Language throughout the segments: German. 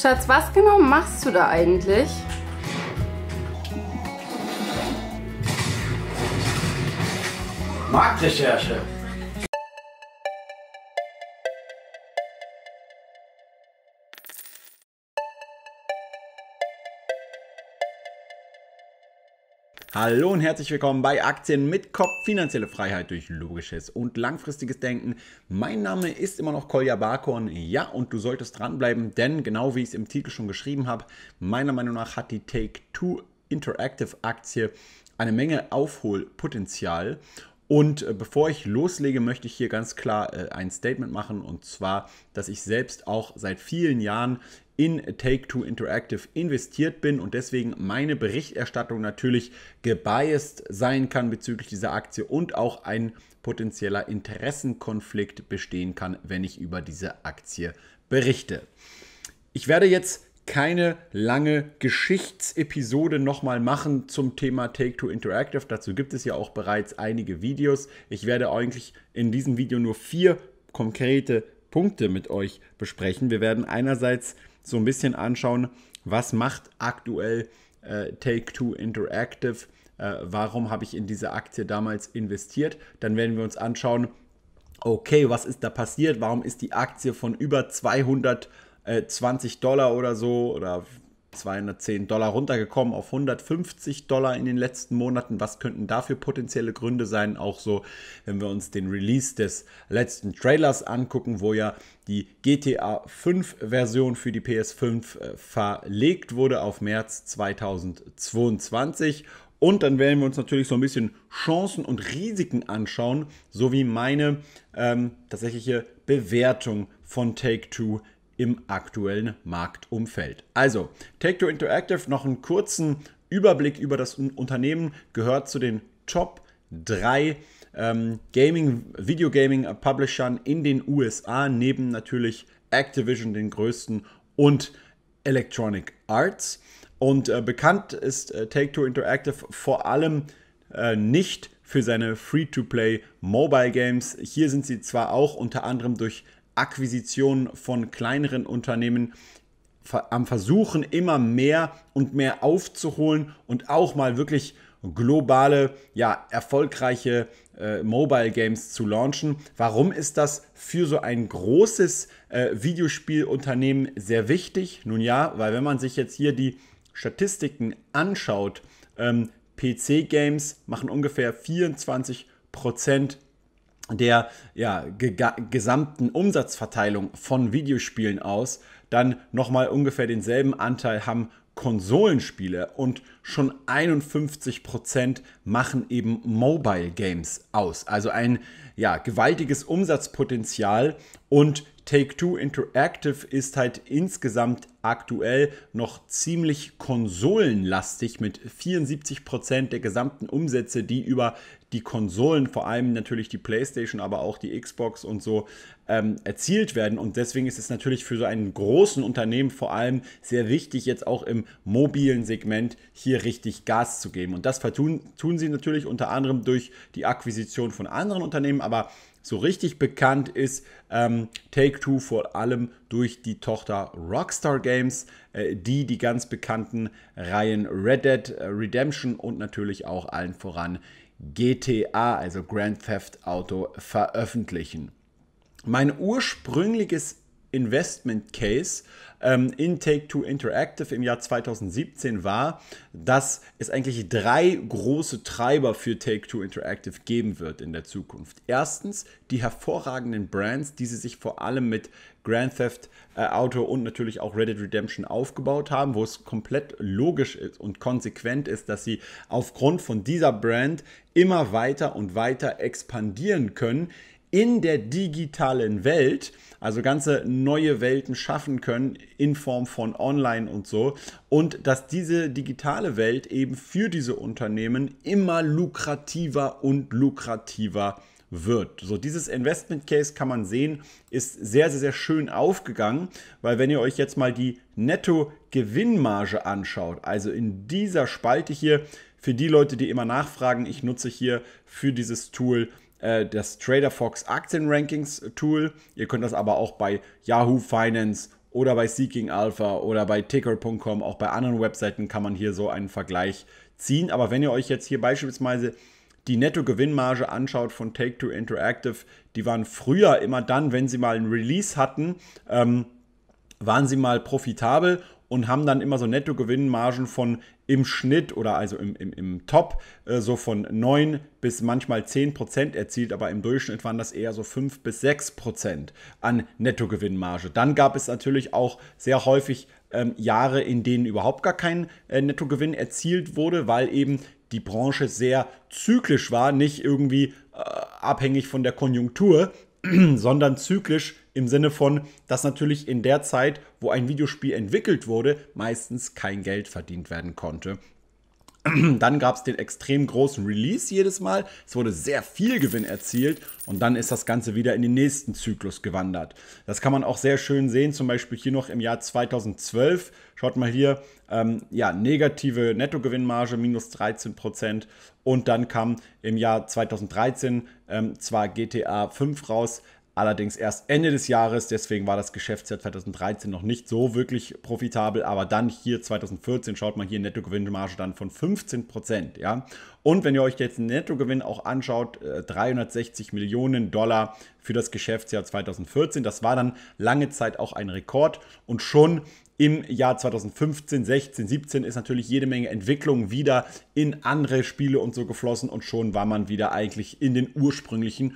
Schatz, was genau machst du da eigentlich? Marktrecherche. Hallo und herzlich willkommen bei Aktien mit Kopf, finanzielle Freiheit durch logisches und langfristiges Denken. Mein Name ist immer noch Kolja Barkorn, ja, und du solltest dranbleiben, denn genau wie ich es im Titel schon geschrieben habe, meiner Meinung nach hat die Take-Two Interactive Aktie eine Menge Aufholpotenzial und äh, bevor ich loslege, möchte ich hier ganz klar äh, ein Statement machen und zwar, dass ich selbst auch seit vielen Jahren in Take-Two Interactive investiert bin und deswegen meine Berichterstattung natürlich gebiased sein kann bezüglich dieser Aktie und auch ein potenzieller Interessenkonflikt bestehen kann, wenn ich über diese Aktie berichte. Ich werde jetzt keine lange Geschichtsepisode nochmal machen zum Thema Take-Two Interactive. Dazu gibt es ja auch bereits einige Videos. Ich werde eigentlich in diesem Video nur vier konkrete Punkte mit euch besprechen. Wir werden einerseits so ein bisschen anschauen, was macht aktuell äh, Take-Two Interactive, äh, warum habe ich in diese Aktie damals investiert. Dann werden wir uns anschauen, okay, was ist da passiert, warum ist die Aktie von über 200 Euro 20 äh, Dollar oder so oder 210 Dollar runtergekommen auf 150 Dollar in den letzten Monaten. Was könnten dafür potenzielle Gründe sein? Auch so, wenn wir uns den Release des letzten Trailers angucken, wo ja die GTA 5 Version für die PS5 äh, verlegt wurde auf März 2022. Und dann werden wir uns natürlich so ein bisschen Chancen und Risiken anschauen, sowie meine ähm, tatsächliche Bewertung von Take Two im aktuellen Marktumfeld. Also, Take-Two Interactive, noch einen kurzen Überblick über das Unternehmen, gehört zu den Top 3 ähm, Gaming, Videogaming-Publishern in den USA, neben natürlich Activision, den größten, und Electronic Arts. Und äh, bekannt ist äh, Take-Two Interactive vor allem äh, nicht für seine Free-to-Play Mobile Games. Hier sind sie zwar auch unter anderem durch Akquisition von kleineren Unternehmen am Versuchen, immer mehr und mehr aufzuholen und auch mal wirklich globale, ja, erfolgreiche äh, Mobile Games zu launchen. Warum ist das für so ein großes äh, Videospielunternehmen sehr wichtig? Nun ja, weil wenn man sich jetzt hier die Statistiken anschaut, ähm, PC-Games machen ungefähr 24% Prozent der ja, gesamten Umsatzverteilung von Videospielen aus dann nochmal ungefähr denselben Anteil haben Konsolenspiele und schon 51% Prozent machen eben Mobile Games aus. Also ein ja, gewaltiges Umsatzpotenzial und Take-Two Interactive ist halt insgesamt aktuell noch ziemlich konsolenlastig mit 74% Prozent der gesamten Umsätze, die über die Konsolen, vor allem natürlich die PlayStation, aber auch die Xbox und so, ähm, erzielt werden. Und deswegen ist es natürlich für so einen großen Unternehmen vor allem sehr wichtig, jetzt auch im mobilen Segment hier richtig Gas zu geben. Und das vertun, tun sie natürlich unter anderem durch die Akquisition von anderen Unternehmen, aber so richtig bekannt ist ähm, Take-Two vor allem durch die Tochter Rockstar Games, äh, die die ganz bekannten Reihen Red Dead äh, Redemption und natürlich auch allen voran GTA, also Grand Theft Auto, veröffentlichen. Mein ursprüngliches Investment Case ähm, in Take-Two Interactive im Jahr 2017 war, dass es eigentlich drei große Treiber für Take-Two Interactive geben wird in der Zukunft. Erstens die hervorragenden Brands, die sie sich vor allem mit Grand Theft äh, Auto und natürlich auch Reddit Redemption aufgebaut haben, wo es komplett logisch ist und konsequent ist, dass sie aufgrund von dieser Brand immer weiter und weiter expandieren können in der digitalen Welt, also ganze neue Welten schaffen können in Form von Online und so. Und dass diese digitale Welt eben für diese Unternehmen immer lukrativer und lukrativer wird. So dieses Investment Case kann man sehen, ist sehr, sehr, sehr schön aufgegangen, weil wenn ihr euch jetzt mal die Netto-Gewinnmarge anschaut, also in dieser Spalte hier, für die Leute, die immer nachfragen, ich nutze hier für dieses Tool äh, das Trader Fox Aktien Rankings äh, Tool. Ihr könnt das aber auch bei Yahoo Finance oder bei Seeking Alpha oder bei ticker.com, auch bei anderen Webseiten kann man hier so einen Vergleich ziehen. Aber wenn ihr euch jetzt hier beispielsweise die Nettogewinnmarge anschaut von Take-Two Interactive, die waren früher immer dann, wenn sie mal einen Release hatten, ähm, waren sie mal profitabel und haben dann immer so Nettogewinnmargen von im Schnitt oder also im, im, im Top äh, so von 9 bis manchmal 10 Prozent erzielt, aber im Durchschnitt waren das eher so 5 bis 6 Prozent an Nettogewinnmarge. Dann gab es natürlich auch sehr häufig ähm, Jahre, in denen überhaupt gar kein äh, Nettogewinn erzielt wurde, weil eben die Branche sehr zyklisch war, nicht irgendwie äh, abhängig von der Konjunktur, sondern zyklisch im Sinne von, dass natürlich in der Zeit, wo ein Videospiel entwickelt wurde, meistens kein Geld verdient werden konnte. Dann gab es den extrem großen Release jedes Mal. Es wurde sehr viel Gewinn erzielt und dann ist das Ganze wieder in den nächsten Zyklus gewandert. Das kann man auch sehr schön sehen, zum Beispiel hier noch im Jahr 2012. Schaut mal hier, ähm, ja, negative Nettogewinnmarge, minus 13 Und dann kam im Jahr 2013 ähm, zwar GTA 5 raus, Allerdings erst Ende des Jahres, deswegen war das Geschäftsjahr 2013 noch nicht so wirklich profitabel, aber dann hier 2014 schaut man hier Nettogewinnmarge dann von 15 Prozent. Ja? Und wenn ihr euch jetzt den Nettogewinn auch anschaut, 360 äh, Millionen Dollar für das Geschäftsjahr 2014, das war dann lange Zeit auch ein Rekord und schon im Jahr 2015, 16, 17 ist natürlich jede Menge Entwicklung wieder in andere Spiele und so geflossen und schon war man wieder eigentlich in den ursprünglichen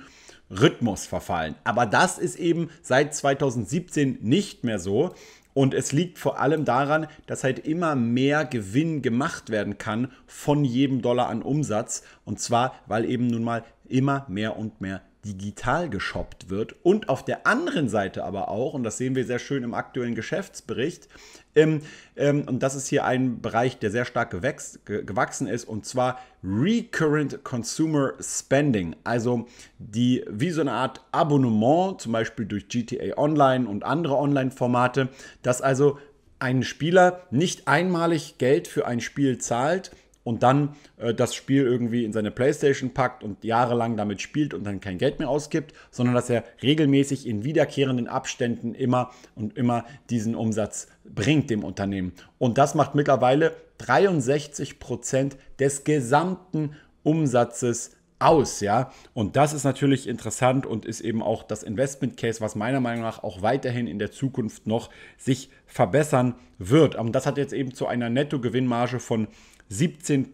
Rhythmus verfallen. Aber das ist eben seit 2017 nicht mehr so. Und es liegt vor allem daran, dass halt immer mehr Gewinn gemacht werden kann von jedem Dollar an Umsatz. Und zwar, weil eben nun mal immer mehr und mehr digital geshoppt wird und auf der anderen Seite aber auch, und das sehen wir sehr schön im aktuellen Geschäftsbericht, ähm, ähm, und das ist hier ein Bereich, der sehr stark gewächst, gewachsen ist, und zwar Recurrent Consumer Spending, also die wie so eine Art Abonnement, zum Beispiel durch GTA Online und andere Online-Formate, dass also ein Spieler nicht einmalig Geld für ein Spiel zahlt, und dann äh, das Spiel irgendwie in seine Playstation packt und jahrelang damit spielt und dann kein Geld mehr ausgibt, sondern dass er regelmäßig in wiederkehrenden Abständen immer und immer diesen Umsatz bringt dem Unternehmen. Und das macht mittlerweile 63% Prozent des gesamten Umsatzes aus, ja. Und das ist natürlich interessant und ist eben auch das Investment Case, was meiner Meinung nach auch weiterhin in der Zukunft noch sich verbessern wird. Und das hat jetzt eben zu einer Nettogewinnmarge von 17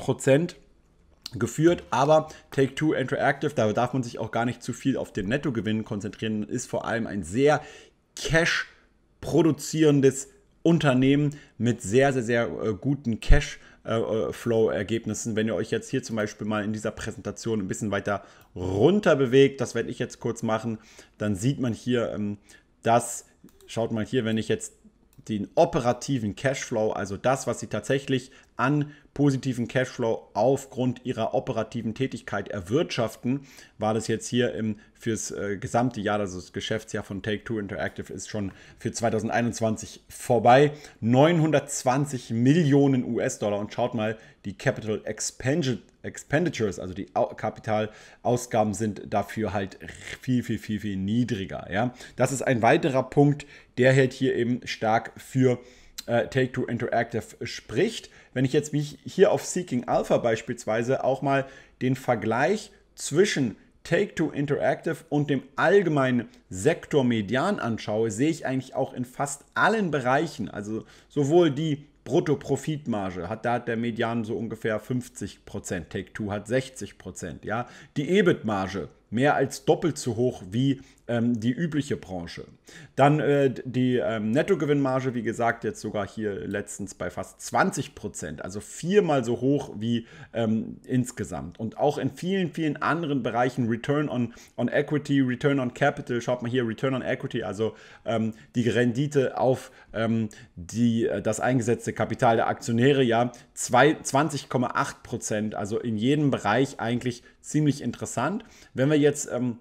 geführt, aber Take-Two Interactive, da darf man sich auch gar nicht zu viel auf den Nettogewinn konzentrieren, ist vor allem ein sehr Cash produzierendes Unternehmen mit sehr, sehr, sehr äh, guten Cash äh, äh, Flow-Ergebnissen. Wenn ihr euch jetzt hier zum Beispiel mal in dieser Präsentation ein bisschen weiter runter bewegt, das werde ich jetzt kurz machen, dann sieht man hier, ähm, dass, schaut mal hier, wenn ich jetzt den operativen Cashflow, also das, was sie tatsächlich an positiven Cashflow aufgrund ihrer operativen Tätigkeit erwirtschaften, war das jetzt hier im, fürs äh, gesamte Jahr, also das Geschäftsjahr von Take-Two Interactive ist schon für 2021 vorbei. 920 Millionen US-Dollar und schaut mal, die Capital Expenditures, also die Kapitalausgaben sind dafür halt viel, viel, viel, viel niedriger. Ja? Das ist ein weiterer Punkt, der hält hier eben stark für äh, Take-Two Interactive spricht. Wenn ich jetzt mich hier auf Seeking Alpha beispielsweise auch mal den Vergleich zwischen Take-Two Interactive und dem allgemeinen Sektor Median anschaue, sehe ich eigentlich auch in fast allen Bereichen, also sowohl die Bruttoprofitmarge hat da hat der Median so ungefähr 50 Prozent, Take Two hat 60 Prozent, ja. Die EBIT-Marge mehr als doppelt so hoch wie ähm, die übliche Branche. Dann äh, die ähm, Nettogewinnmarge, wie gesagt, jetzt sogar hier letztens bei fast 20 Prozent, also viermal so hoch wie ähm, insgesamt. Und auch in vielen, vielen anderen Bereichen Return on, on Equity, Return on Capital, schaut mal hier, Return on Equity, also ähm, die Rendite auf ähm, die, äh, das eingesetzte Kapital der Aktionäre, ja, 20,8 Prozent, also in jedem Bereich eigentlich ziemlich interessant. Wenn wir jetzt ähm,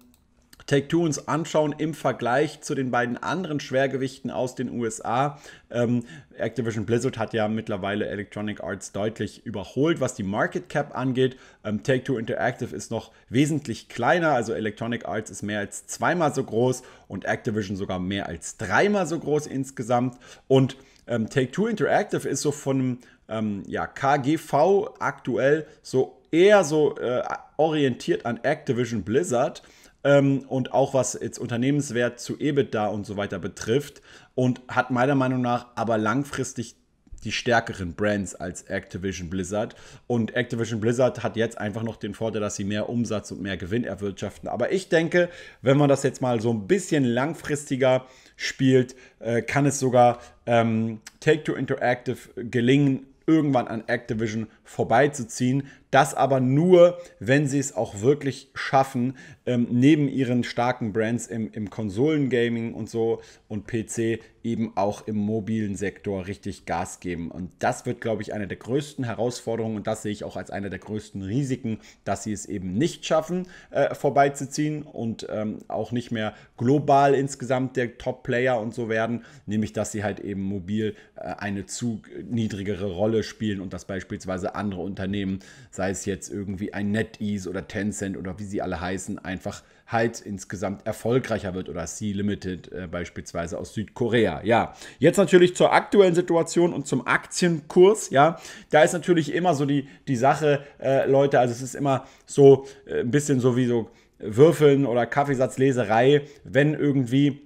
Take-Two uns anschauen im Vergleich zu den beiden anderen Schwergewichten aus den USA. Ähm, Activision Blizzard hat ja mittlerweile Electronic Arts deutlich überholt, was die Market Cap angeht. Ähm, Take-Two Interactive ist noch wesentlich kleiner, also Electronic Arts ist mehr als zweimal so groß und Activision sogar mehr als dreimal so groß insgesamt. Und ähm, Take-Two Interactive ist so von ähm, ja, KGV aktuell so eher so äh, orientiert an Activision Blizzard ähm, und auch was jetzt Unternehmenswert zu EBITDA und so weiter betrifft und hat meiner Meinung nach aber langfristig die stärkeren Brands als Activision Blizzard. Und Activision Blizzard hat jetzt einfach noch den Vorteil, dass sie mehr Umsatz und mehr Gewinn erwirtschaften. Aber ich denke, wenn man das jetzt mal so ein bisschen langfristiger spielt, äh, kann es sogar ähm, Take-Two Interactive gelingen, irgendwann an Activision vorbeizuziehen. Das aber nur, wenn sie es auch wirklich schaffen, ähm, neben ihren starken Brands im, im Konsolengaming und so und PC eben auch im mobilen Sektor richtig Gas geben. Und das wird, glaube ich, eine der größten Herausforderungen und das sehe ich auch als eine der größten Risiken, dass sie es eben nicht schaffen, äh, vorbeizuziehen und ähm, auch nicht mehr global insgesamt der Top-Player und so werden, nämlich dass sie halt eben mobil äh, eine zu niedrigere Rolle spielen und dass beispielsweise andere Unternehmen sei es jetzt irgendwie ein NetEase oder Tencent oder wie sie alle heißen, einfach halt insgesamt erfolgreicher wird oder Sea Limited äh, beispielsweise aus Südkorea. Ja, jetzt natürlich zur aktuellen Situation und zum Aktienkurs. Ja, da ist natürlich immer so die, die Sache, äh, Leute, also es ist immer so äh, ein bisschen so wie so Würfeln oder Kaffeesatzleserei, wenn irgendwie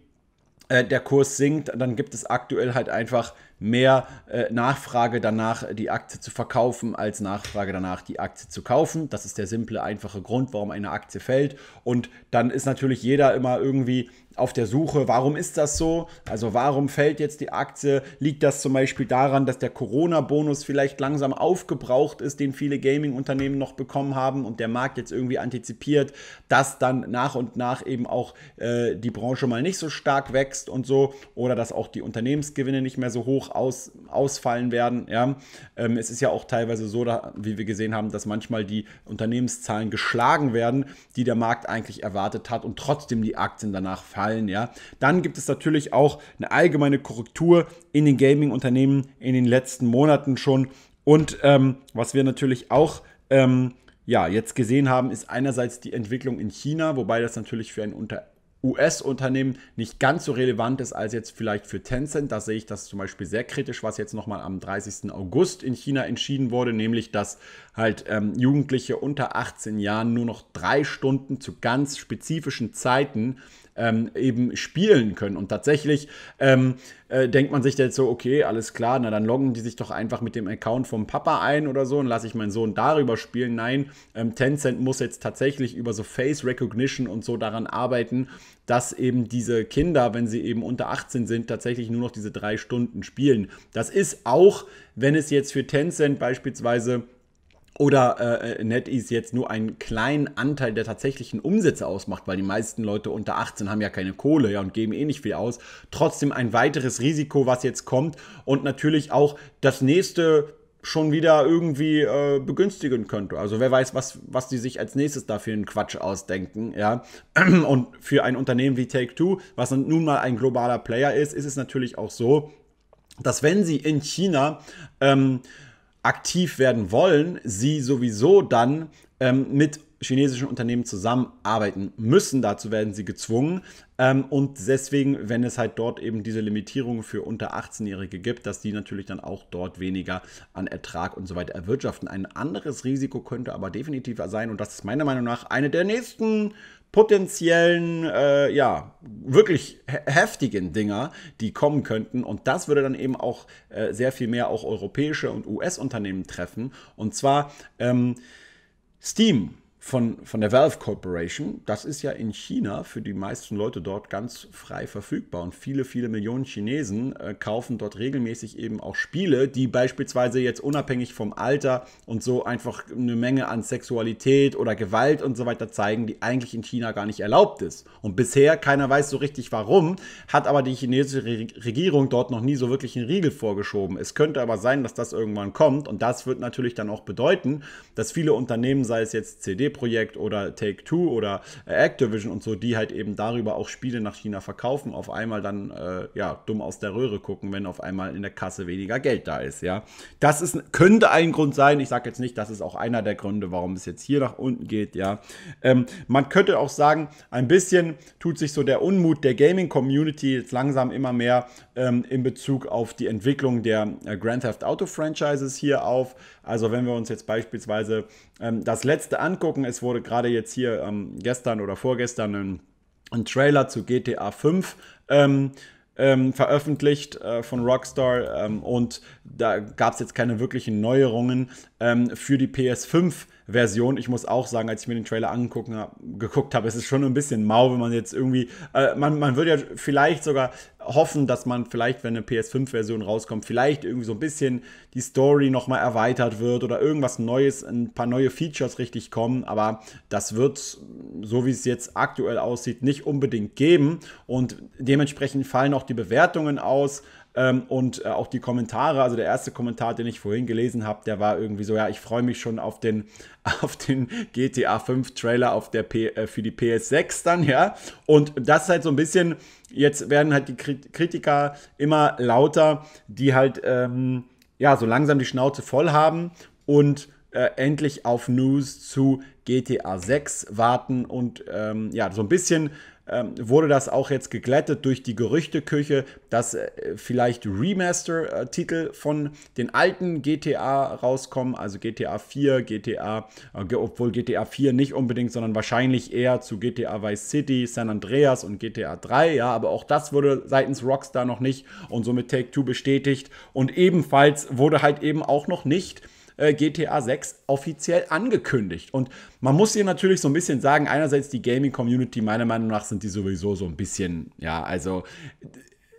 äh, der Kurs sinkt, dann gibt es aktuell halt einfach mehr äh, Nachfrage danach, die Aktie zu verkaufen, als Nachfrage danach, die Aktie zu kaufen. Das ist der simple, einfache Grund, warum eine Aktie fällt. Und dann ist natürlich jeder immer irgendwie auf der Suche, warum ist das so? Also warum fällt jetzt die Aktie? Liegt das zum Beispiel daran, dass der Corona-Bonus vielleicht langsam aufgebraucht ist, den viele Gaming-Unternehmen noch bekommen haben und der Markt jetzt irgendwie antizipiert, dass dann nach und nach eben auch äh, die Branche mal nicht so stark wächst und so oder dass auch die Unternehmensgewinne nicht mehr so hoch aus, ausfallen werden. Ja? Ähm, es ist ja auch teilweise so, da, wie wir gesehen haben, dass manchmal die Unternehmenszahlen geschlagen werden, die der Markt eigentlich erwartet hat und trotzdem die Aktien danach fallen fallen, ja. Dann gibt es natürlich auch eine allgemeine Korrektur in den Gaming-Unternehmen in den letzten Monaten schon. Und ähm, was wir natürlich auch ähm, ja, jetzt gesehen haben, ist einerseits die Entwicklung in China, wobei das natürlich für ein Unter US-Unternehmen nicht ganz so relevant ist als jetzt vielleicht für Tencent. Da sehe ich das zum Beispiel sehr kritisch, was jetzt nochmal am 30. August in China entschieden wurde, nämlich dass halt ähm, Jugendliche unter 18 Jahren nur noch drei Stunden zu ganz spezifischen Zeiten ähm, eben spielen können. Und tatsächlich ähm, äh, denkt man sich jetzt so, okay, alles klar, na dann loggen die sich doch einfach mit dem Account vom Papa ein oder so und lasse ich meinen Sohn darüber spielen. Nein, ähm, Tencent muss jetzt tatsächlich über so Face Recognition und so daran arbeiten, dass eben diese Kinder, wenn sie eben unter 18 sind, tatsächlich nur noch diese drei Stunden spielen. Das ist auch, wenn es jetzt für Tencent beispielsweise oder äh, äh NetEase jetzt nur einen kleinen Anteil der tatsächlichen Umsätze ausmacht, weil die meisten Leute unter 18 haben ja keine Kohle ja, und geben eh nicht viel aus, trotzdem ein weiteres Risiko, was jetzt kommt und natürlich auch das nächste schon wieder irgendwie äh, begünstigen könnte. Also wer weiß, was, was die sich als nächstes dafür einen Quatsch ausdenken, ja. Und für ein Unternehmen wie Take-Two, was nun mal ein globaler Player ist, ist es natürlich auch so, dass wenn sie in China ähm, aktiv werden wollen, sie sowieso dann ähm, mit chinesischen Unternehmen zusammenarbeiten müssen. Dazu werden sie gezwungen. Ähm, und deswegen, wenn es halt dort eben diese Limitierungen für unter 18-Jährige gibt, dass die natürlich dann auch dort weniger an Ertrag und so weiter erwirtschaften. Ein anderes Risiko könnte aber definitiv sein, und das ist meiner Meinung nach eine der nächsten potenziellen, äh, ja, wirklich heftigen Dinger, die kommen könnten. Und das würde dann eben auch äh, sehr viel mehr auch europäische und US-Unternehmen treffen. Und zwar ähm, Steam von, von der Valve Corporation. Das ist ja in China für die meisten Leute dort ganz frei verfügbar. Und viele, viele Millionen Chinesen äh, kaufen dort regelmäßig eben auch Spiele, die beispielsweise jetzt unabhängig vom Alter und so einfach eine Menge an Sexualität oder Gewalt und so weiter zeigen, die eigentlich in China gar nicht erlaubt ist. Und bisher, keiner weiß so richtig warum, hat aber die chinesische Re Regierung dort noch nie so wirklich einen Riegel vorgeschoben. Es könnte aber sein, dass das irgendwann kommt. Und das wird natürlich dann auch bedeuten, dass viele Unternehmen, sei es jetzt CD, CD-Projekt oder Take Two oder äh, Activision und so, die halt eben darüber auch Spiele nach China verkaufen, auf einmal dann äh, ja dumm aus der Röhre gucken, wenn auf einmal in der Kasse weniger Geld da ist. Ja, das ist könnte ein Grund sein. Ich sage jetzt nicht, das ist auch einer der Gründe, warum es jetzt hier nach unten geht. Ja, ähm, man könnte auch sagen, ein bisschen tut sich so der Unmut der Gaming-Community jetzt langsam immer mehr ähm, in Bezug auf die Entwicklung der äh, Grand Theft Auto Franchises hier auf. Also wenn wir uns jetzt beispielsweise ähm, das letzte angucken angesprochen. Es wurde gerade jetzt hier ähm, gestern oder vorgestern ein, ein, Trailer zu GTA 5 ähm, ähm, veröffentlicht äh, von Rockstar ähm, und da gab es jetzt keine wirklichen Neuerungen ähm, für die PS5-Version. Ich muss auch sagen, als ich mir den Trailer angeguckt habe, es ist schon ein bisschen mau, wenn man jetzt irgendwie, äh, man, man würde ja vielleicht sogar hoffen, dass man vielleicht, wenn eine PS5-Version rauskommt, vielleicht irgendwie so ein bisschen die Story nochmal erweitert wird oder irgendwas Neues, ein paar neue Features richtig kommen. Aber das wird, so wie es jetzt aktuell aussieht, nicht unbedingt geben. Und dementsprechend fallen auch die Bewertungen aus. Ähm, und äh, auch die Kommentare, also der erste Kommentar, den ich vorhin gelesen habe, der war irgendwie so, ja, ich freue mich schon auf den, auf den GTA 5 Trailer auf der P äh, für die PS6 dann, ja. Und das ist halt so ein bisschen, jetzt werden halt die Kritiker immer lauter, die halt ähm, ja, so langsam die Schnauze voll haben und äh, endlich auf News zu GTA 6 warten und ähm, ja, so ein bisschen ähm, wurde das auch jetzt geglättet durch die Gerüchteküche, dass äh, vielleicht Remaster-Titel von den alten GTA rauskommen, also GTA 4, GTA, äh, obwohl GTA 4 nicht unbedingt, sondern wahrscheinlich eher zu GTA Vice City, San Andreas und GTA 3, ja, aber auch das wurde seitens Rockstar noch nicht und somit Take-Two bestätigt und ebenfalls wurde halt eben auch noch nicht äh, GTA 6 offiziell angekündigt. Und man muss hier natürlich so ein bisschen sagen, einerseits die Gaming-Community, meiner Meinung nach sind die sowieso so ein bisschen, ja, also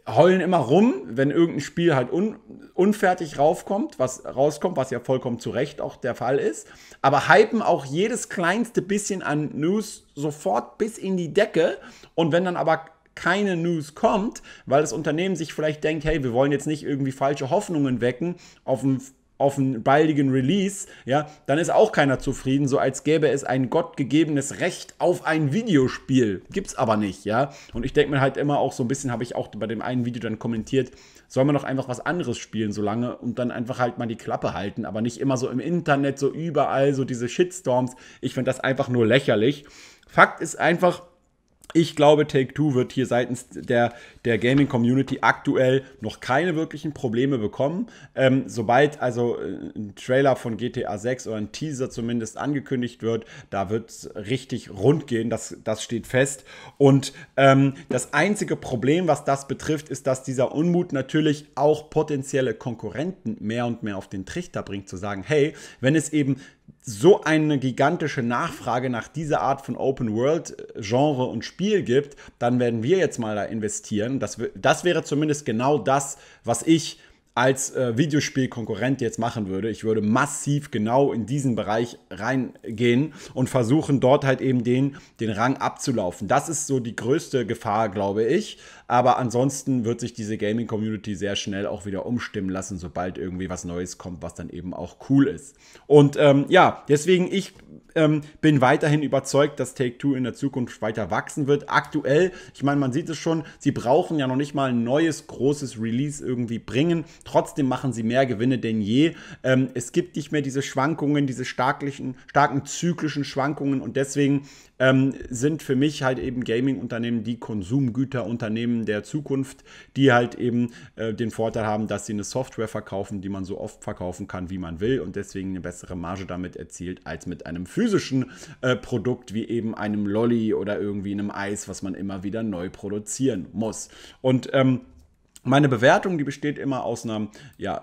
heulen immer rum, wenn irgendein Spiel halt un unfertig raufkommt, was rauskommt, was ja vollkommen zu Recht auch der Fall ist, aber hypen auch jedes kleinste bisschen an News sofort bis in die Decke und wenn dann aber keine News kommt, weil das Unternehmen sich vielleicht denkt, hey, wir wollen jetzt nicht irgendwie falsche Hoffnungen wecken auf ein auf einen baldigen Release, ja, dann ist auch keiner zufrieden, so als gäbe es ein gottgegebenes Recht auf ein Videospiel. Gibt's aber nicht, ja. Und ich denke mir halt immer auch so ein bisschen, habe ich auch bei dem einen Video dann kommentiert, soll man doch einfach was anderes spielen so lange und dann einfach halt mal die Klappe halten, aber nicht immer so im Internet, so überall, so diese Shitstorms. Ich finde das einfach nur lächerlich. Fakt ist einfach, ich glaube, Take Two wird hier seitens der der Gaming-Community aktuell noch keine wirklichen Probleme bekommen. Ähm, sobald also äh, ein Trailer von GTA 6 oder ein Teaser zumindest angekündigt wird, da wird es richtig rund gehen, das, das steht fest. Und ähm, das einzige Problem, was das betrifft, ist, dass dieser Unmut natürlich auch potenzielle Konkurrenten mehr und mehr auf den Trichter bringt, zu sagen, hey, wenn es eben so eine gigantische Nachfrage nach dieser Art von Open World äh, Genre und Spiel gibt, dann werden wir jetzt mal da investieren können. Das, das wäre zumindest genau das, was ich als äh, Videospielkonkurrent jetzt machen würde. Ich würde massiv genau in diesen Bereich reingehen und versuchen, dort halt eben den, den Rang abzulaufen. Das ist so die größte Gefahr, glaube ich. Aber ansonsten wird sich diese Gaming-Community sehr schnell auch wieder umstimmen lassen, sobald irgendwie was Neues kommt, was dann eben auch cool ist. Und ähm, ja, deswegen ich ähm, bin weiterhin überzeugt, dass Take-Two in der Zukunft weiter wachsen wird. Aktuell, ich meine, man sieht es schon, sie brauchen ja noch nicht mal ein neues, großes Release irgendwie bringen. Trotzdem machen sie mehr Gewinne denn je. Ähm, es gibt nicht mehr diese Schwankungen, diese starken, starken zyklischen Schwankungen und deswegen ähm, sind für mich halt eben Gaming-Unternehmen die Konsumgüterunternehmen, Unternehmen der Zukunft, die halt eben äh, den Vorteil haben, dass sie eine Software verkaufen, die man so oft verkaufen kann, wie man will und deswegen eine bessere Marge damit erzielt als mit einem physischen äh, Produkt wie eben einem Lolly oder irgendwie einem Eis, was man immer wieder neu produzieren muss. Und ähm, meine Bewertung, die besteht immer aus einer ja,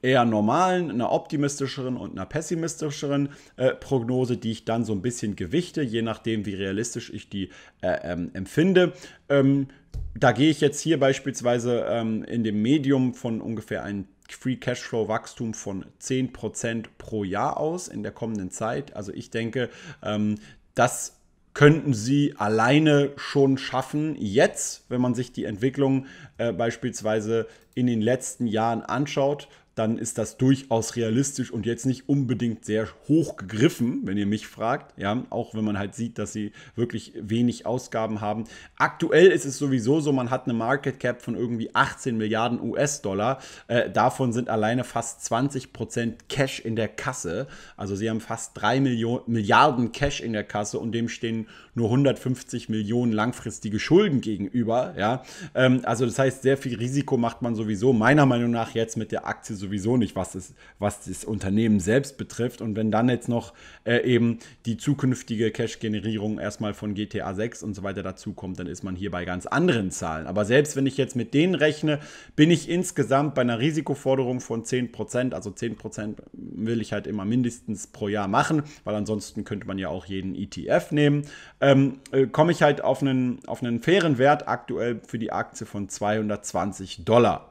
eher normalen, einer optimistischeren und einer pessimistischeren äh, Prognose, die ich dann so ein bisschen gewichte, je nachdem, wie realistisch ich die äh, ähm, empfinde. Ähm, da gehe ich jetzt hier beispielsweise ähm, in dem Medium von ungefähr einem Free Cashflow Wachstum von 10% pro Jahr aus in der kommenden Zeit. Also ich denke, ähm, das könnten sie alleine schon schaffen. Jetzt, wenn man sich die Entwicklung äh, beispielsweise in den letzten Jahren anschaut, dann ist das durchaus realistisch und jetzt nicht unbedingt sehr hoch gegriffen, wenn ihr mich fragt. Ja, auch wenn man halt sieht, dass sie wirklich wenig Ausgaben haben. Aktuell ist es sowieso so, man hat eine Market Cap von irgendwie 18 Milliarden US-Dollar. Äh, davon sind alleine fast 20 Prozent Cash in der Kasse. Also sie haben fast 3 Millionen, Milliarden Cash in der Kasse und dem stehen nur 150 Millionen langfristige Schulden gegenüber. Ja, ähm, also das heißt, sehr viel Risiko macht man sowieso meiner Meinung nach jetzt mit der Aktie sowieso nicht, was, es, was das Unternehmen selbst betrifft. Und wenn dann jetzt noch äh, eben die zukünftige Cash-Generierung erstmal von GTA 6 und so weiter dazukommt, dann ist man hier bei ganz anderen Zahlen. Aber selbst wenn ich jetzt mit denen rechne, bin ich insgesamt bei einer Risikoforderung von 10%, also 10% will ich halt immer mindestens pro Jahr machen, weil ansonsten könnte man ja auch jeden ETF nehmen, ähm, äh, komme ich halt auf einen, auf einen fairen Wert aktuell für die Aktie von 220 Dollar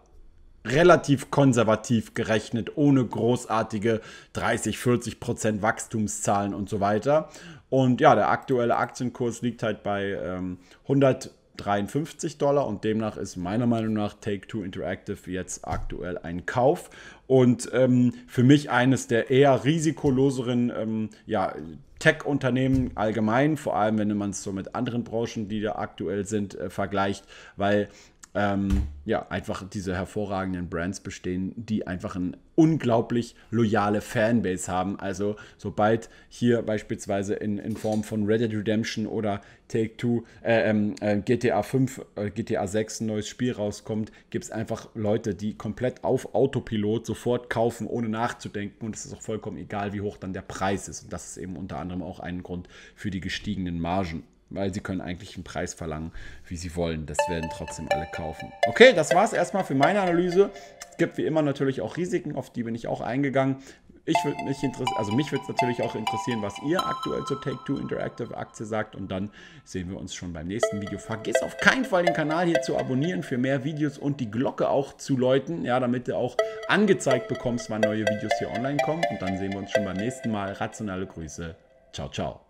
relativ konservativ gerechnet, ohne großartige 30, 40 Prozent Wachstumszahlen und so weiter. Und ja, der aktuelle Aktienkurs liegt halt bei ähm, 153 Dollar und demnach ist meiner Meinung nach Take-Two Interactive jetzt aktuell ein Kauf und ähm, für mich eines der eher risikoloseren ähm, ja, Tech-Unternehmen allgemein, vor allem wenn man es so mit anderen Branchen, die da aktuell sind, äh, vergleicht, weil ähm, ja, einfach diese hervorragenden Brands bestehen, die einfach eine unglaublich loyale Fanbase haben. Also sobald hier beispielsweise in, in Form von Red Dead Redemption oder Take Two, äh, ähm, äh, GTA 5, äh, GTA 6 ein neues Spiel rauskommt, gibt es einfach Leute, die komplett auf Autopilot sofort kaufen, ohne nachzudenken. Und es ist auch vollkommen egal, wie hoch dann der Preis ist. Und das ist eben unter anderem auch ein Grund für die gestiegenen Margen weil sie können eigentlich einen Preis verlangen, wie sie wollen. Das werden trotzdem alle kaufen. Okay, das war es erstmal für meine Analyse. Es gibt wie immer natürlich auch Risiken, auf die bin ich auch eingegangen. Ich würde mich interessieren, also mich würde es natürlich auch interessieren, was ihr aktuell zur Take-Two Interactive Aktie sagt. Und dann sehen wir uns schon beim nächsten Video. Vergiss auf keinen Fall den Kanal hier zu abonnieren für mehr Videos und die Glocke auch zu läuten, ja, damit du auch angezeigt bekommst, wann neue Videos hier online kommen. Und dann sehen wir uns schon beim nächsten Mal. Rationale Grüße. Ciao, ciao.